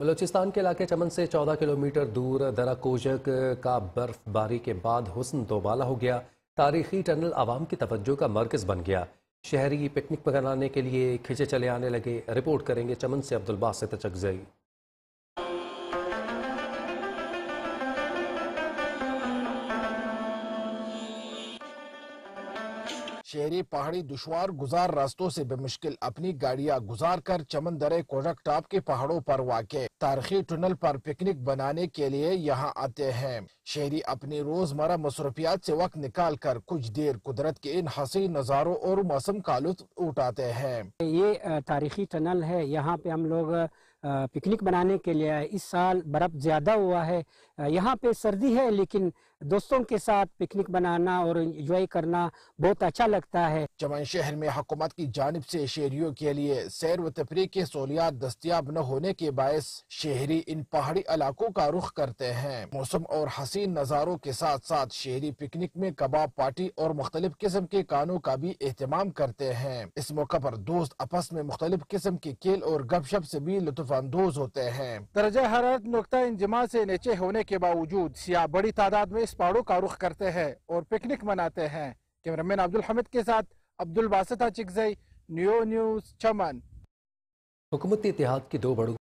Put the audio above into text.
बलोचिस्तान के इलाके चमन से 14 किलोमीटर दूर दरा कोजक का बर्फबारी के बाद हुसन दोबाला हो गया तारीखी टनल आवाम की तवज्जो का मरकज़ बन गया शहरी पिकनिक मनाने के लिए खिंचे चले आने लगे रिपोर्ट करेंगे चमन से अब्दुल बासित चकजई शहरी पहाड़ी दुशवार गुजार रास्तों से बेमुश्किल अपनी गाड़ियां गुजार कर चमन दरे कोरक टाप के पहाड़ों पर वाके तारीखी टनल पर पिकनिक बनाने के लिए यहाँ आते हैं शहरी अपनी रोजमर्रा मसरूफियात से वक्त निकाल कर कुछ देर कुदरत के इन हसी नज़ारों और मौसम का लुत्फ उठाते हैं ये तारीखी टनल है यहाँ पे हम लोग पिकनिक बनाने के लिए इस साल बर्फ ज्यादा हुआ है यहाँ पे सर्दी है लेकिन दोस्तों के साथ पिकनिक बनाना और इंजॉय करना बहुत अच्छा लगता है चमन शहर में हुकूमत की जानब से शहरियों के लिए सैर व तफरी की सहूलियात दस्तियाब न होने के बायस शहरी इन पहाड़ी इलाकों का रुख करते हैं मौसम और हसीन नज़ारों के साथ साथ शहरी पिकनिक में कबाब पार्टी और मुख्तलिफ किस्म के कानों का भी एहतमाम करते हैं इस मौका पर दोस्त आपस में मुख्तलिफ किस्म के खेल और गपशप से भी लुफानंदोज होते हैं दर्जा हरारत नुकता इंजमा से नीचे होने के बावजूद सियाह बड़ी तादाद में इस पहाड़ों का रुख करते हैं और पिकनिक मनाते हैं कैमरामैन अब्दुल हमिद के साथ अब्दुल बासत चिकजई न्यू न्यूज़ चमन हुकूमती इतिहाद की दो बड़ों